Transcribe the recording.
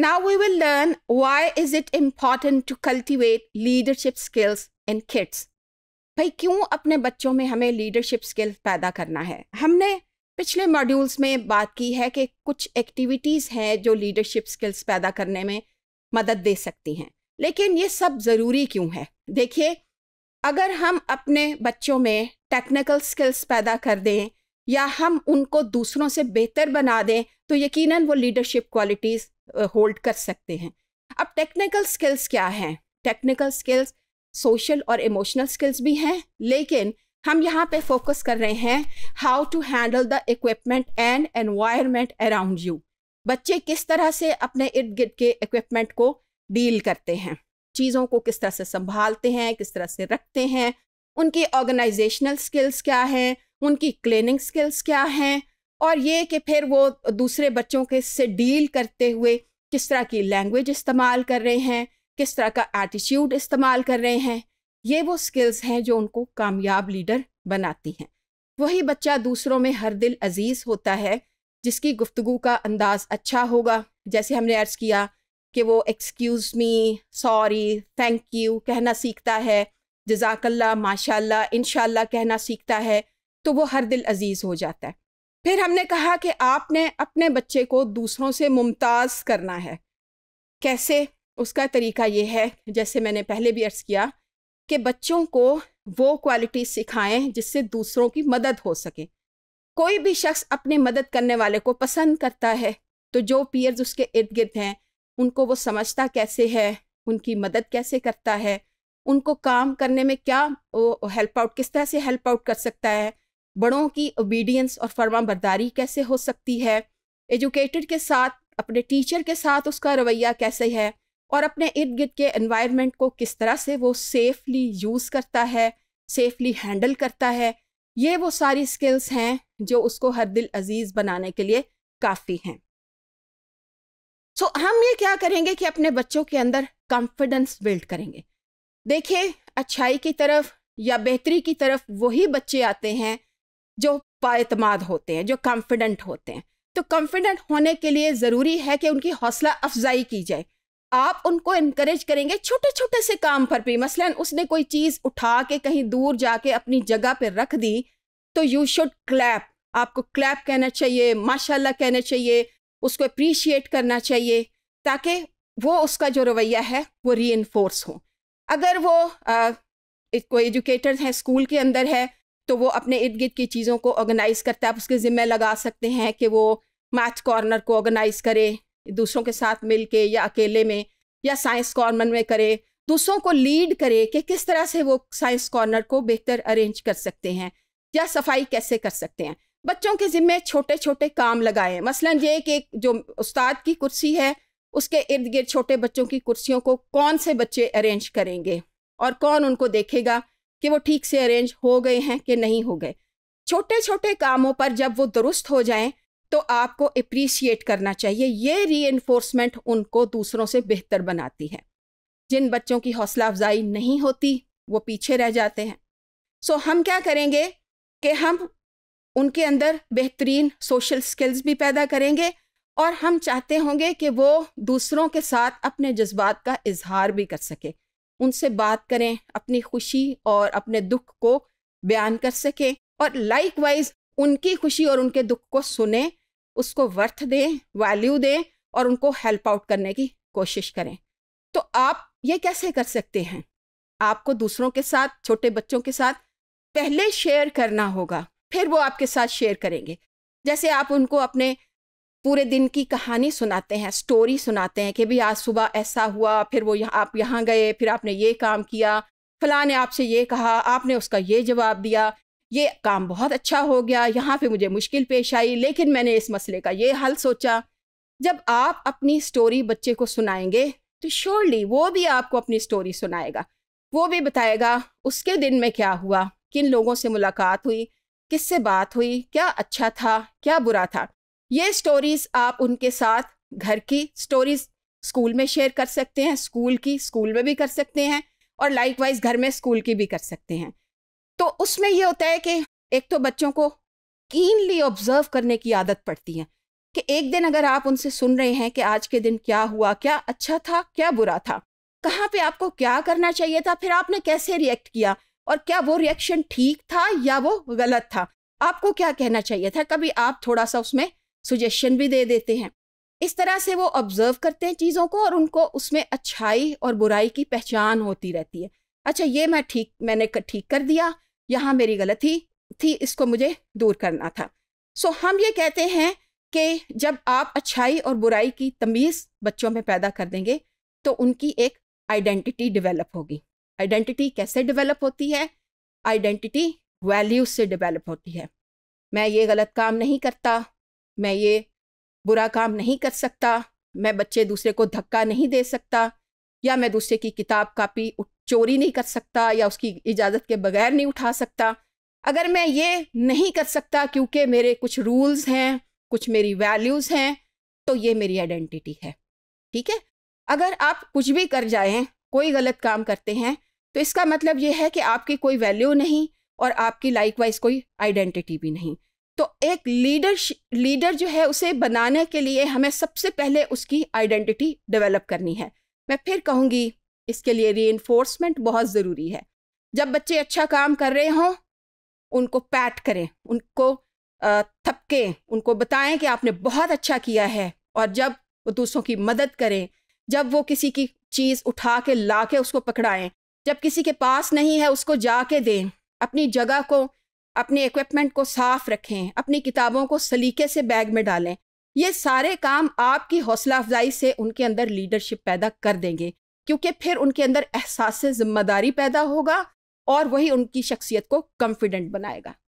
Now we will learn why is it important to cultivate leadership skills in kids. भाई क्यों अपने बच्चों में हमें लीडरशिप स्किल पैदा करना है हमने पिछले मॉड्यूल्स में बात की है कि कुछ एक्टिविटीज़ हैं जो लीडरशिप स्किल्स पैदा करने में मदद दे सकती हैं लेकिन ये सब ज़रूरी क्यों है देखिए अगर हम अपने बच्चों में टेक्निकल स्किल्स पैदा कर दें या हम उनको दूसरों से बेहतर बना दें तो यकीनन वो लीडरशिप क्वालिटीज़ होल्ड कर सकते हैं अब टेक्निकल स्किल्स क्या हैं टेक्निकल स्किल्स सोशल और इमोशनल स्किल्स भी हैं लेकिन हम यहाँ पे फोकस कर रहे हैं how to handle the equipment and environment around you बच्चे किस तरह से अपने इर्द गिर्द के इक्विपमेंट को डील करते हैं चीज़ों को किस तरह से संभालते हैं किस तरह से रखते हैं उनकी ऑर्गेनाइजेशनल स्किल्स क्या हैं उनकी क्लीनिंग स्किल्स क्या हैं और ये कि फिर वो दूसरे बच्चों के से डील करते हुए किस तरह की लैंग्वेज इस्तेमाल कर रहे हैं किस तरह का एटीट्यूड इस्तेमाल कर रहे हैं ये वो स्किल्स हैं जो उनको कामयाब लीडर बनाती हैं वही बच्चा दूसरों में हर दिल अजीज़ होता है जिसकी गुफ्तु का अंदाज़ अच्छा होगा जैसे हमने अर्ज़ किया कि वो excuse me sorry thank you कहना सीखता है जजाकल्ला माशाल्लाह इनशाला कहना सीखता है तो वो हर दिल अजीज़ हो जाता है फिर हमने कहा कि आपने अपने बच्चे को दूसरों से मुमताज़ करना है कैसे उसका तरीका ये है जैसे मैंने पहले भी अर्ज़ किया कि बच्चों को वो क्वालिटी सिखाएं जिससे दूसरों की मदद हो सके कोई भी शख्स अपनी मदद करने वाले को पसंद करता है तो जो पीयर्स उसके इर्द गिर्द हैं उनको वो समझता कैसे है उनकी मदद कैसे करता है उनको काम करने में क्या वो हेल्प आउट किस तरह से हेल्प आउट कर सकता है बड़ों की ओबीडियंस और फर्मा बरदारी कैसे हो सकती है एजुकेटेड के साथ अपने टीचर के साथ उसका रवैया कैसे है और अपने इर्द गिर्द के एनवायरनमेंट को किस तरह से वो सेफली यूज़ करता है सेफली हैंडल करता है ये वो सारी स्किल्स हैं जो उसको हर दिल अजीज़ बनाने के लिए काफ़ी हैं सो so, हम ये क्या करेंगे कि अपने बच्चों के अंदर कॉन्फिडेंस बिल्ड करेंगे देखिए अच्छाई की तरफ या बेहतरी की तरफ वही बच्चे आते हैं जो पातमाद होते हैं जो कॉन्फिडेंट होते हैं तो कॉन्फिडेंट होने के लिए ज़रूरी है कि उनकी हौसला अफजाई की जाए आप उनको इनक्रेज करेंगे छोटे छोटे से काम पर भी मसलन उसने कोई चीज़ उठा के कहीं दूर जाके अपनी जगह पर रख दी तो यू शुड क्लैप आपको क्लैप कहना चाहिए माशाल्लाह कहना चाहिए उसको अप्रीशिएट करना चाहिए ताकि वो उसका जो रवैया है वो री हो अगर वो आ, कोई एजुकेटर है स्कूल के अंदर है तो वो अपने इर्द गिर्द की चीज़ों को ऑर्गेनाइज़ करता है आप उसके ज़िम्मे लगा सकते हैं कि वो मैथ कॉर्नर को ऑर्गेनाइज़ करे दूसरों के साथ मिल के या अकेले में या साइंस कॉर्नर में करे दूसरों को लीड करे कि किस तरह से वो साइंस कॉर्नर को बेहतर अरेंज कर सकते हैं या सफाई कैसे कर सकते हैं बच्चों के ज़िम्मे छोटे छोटे काम लगाएं मसलन ये कि जो उस्ताद की कुर्सी है उसके इर्द गिर्द छोटे बच्चों की कुर्सियों को कौन से बच्चे अरेंज करेंगे और कौन उनको देखेगा कि वो ठीक से अरेंज हो गए हैं कि नहीं हो गए छोटे छोटे कामों पर जब वो दुरुस्त हो जाएं तो आपको अप्रिशिएट करना चाहिए ये री उनको दूसरों से बेहतर बनाती है जिन बच्चों की हौसला अफजाई नहीं होती वो पीछे रह जाते हैं सो so, हम क्या करेंगे कि हम उनके अंदर बेहतरीन सोशल स्किल्स भी पैदा करेंगे और हम चाहते होंगे कि वो दूसरों के साथ अपने जज्बात का इजहार भी कर सके उनसे बात करें अपनी खुशी और अपने दुख को बयान कर सकें और लाइक वाइज उनकी खुशी और उनके दुख को सुने उसको वर्थ दें वैल्यू दें और उनको हेल्प आउट करने की कोशिश करें तो आप ये कैसे कर सकते हैं आपको दूसरों के साथ छोटे बच्चों के साथ पहले शेयर करना होगा फिर वो आपके साथ शेयर करेंगे जैसे आप उनको अपने पूरे दिन की कहानी सुनाते हैं स्टोरी सुनाते हैं कि भी आज सुबह ऐसा हुआ फिर वो यहाँ आप यहाँ गए फिर आपने ये काम किया फला ने आपसे ये कहा आपने उसका ये जवाब दिया ये काम बहुत अच्छा हो गया यहाँ पे मुझे मुश्किल पेश आई लेकिन मैंने इस मसले का ये हल सोचा जब आप अपनी स्टोरी बच्चे को सुनाएंगे तो श्योरली वो भी आपको अपनी स्टोरी सुनाएगा वो भी बताएगा उसके दिन में क्या हुआ किन लोगों से मुलाकात हुई किससे बात हुई क्या अच्छा था क्या बुरा था ये स्टोरीज आप उनके साथ घर की स्टोरीज स्कूल में शेयर कर सकते हैं स्कूल की स्कूल में भी कर सकते हैं और लाइक वाइज घर में स्कूल की भी कर सकते हैं तो उसमें ये होता है कि एक तो बच्चों को कीनली ऑब्जर्व करने की आदत पड़ती है कि एक दिन अगर आप उनसे सुन रहे हैं कि आज के दिन क्या हुआ क्या अच्छा था क्या बुरा था कहाँ पे आपको क्या करना चाहिए था फिर आपने कैसे रिएक्ट किया और क्या वो रिएक्शन ठीक था या वो गलत था आपको क्या कहना चाहिए था कभी आप थोड़ा सा उसमें सुजेशन भी दे देते हैं इस तरह से वो ऑब्जर्व करते हैं चीज़ों को और उनको उसमें अच्छाई और बुराई की पहचान होती रहती है अच्छा ये मैं ठीक मैंने ठीक कर दिया यहाँ मेरी गलती थी इसको मुझे दूर करना था सो हम ये कहते हैं कि जब आप अच्छाई और बुराई की तमीज़ बच्चों में पैदा कर देंगे तो उनकी एक आइडेंटिटी डेवलप होगी आइडेंटिटी कैसे डेवलप होती है आइडेंटिटी वैल्यूज से डेवलप होती है मैं ये गलत काम नहीं करता मैं ये बुरा काम नहीं कर सकता मैं बच्चे दूसरे को धक्का नहीं दे सकता या मैं दूसरे की किताब कापी चोरी नहीं कर सकता या उसकी इजाज़त के बगैर नहीं उठा सकता अगर मैं ये नहीं कर सकता क्योंकि मेरे कुछ रूल्स हैं कुछ मेरी वैल्यूज़ हैं तो ये मेरी आइडेंटिटी है ठीक है अगर आप कुछ भी कर जाएं कोई गलत काम करते हैं तो इसका मतलब ये है कि आपकी कोई वैल्यू नहीं और आपकी लाइक वाइज कोई आइडेंटिटी भी नहीं तो एक लीडर लीडर जो है उसे बनाने के लिए हमें सबसे पहले उसकी आइडेंटिटी डेवलप करनी है मैं फिर कहूँगी इसके लिए री बहुत ज़रूरी है जब बच्चे अच्छा काम कर रहे हों उनको पैट करें उनको थपके उनको बताएं कि आपने बहुत अच्छा किया है और जब वो दूसरों की मदद करें जब वो किसी की चीज़ उठा के ला के उसको पकड़ाएँ जब किसी के पास नहीं है उसको जा के दें अपनी जगह को अपने इक्विपमेंट को साफ रखें अपनी किताबों को सलीके से बैग में डालें ये सारे काम आपकी हौसला अफजाई से उनके अंदर लीडरशिप पैदा कर देंगे क्योंकि फिर उनके अंदर एहसास जिम्मेदारी पैदा होगा और वही उनकी शख्सियत को कॉन्फिडेंट बनाएगा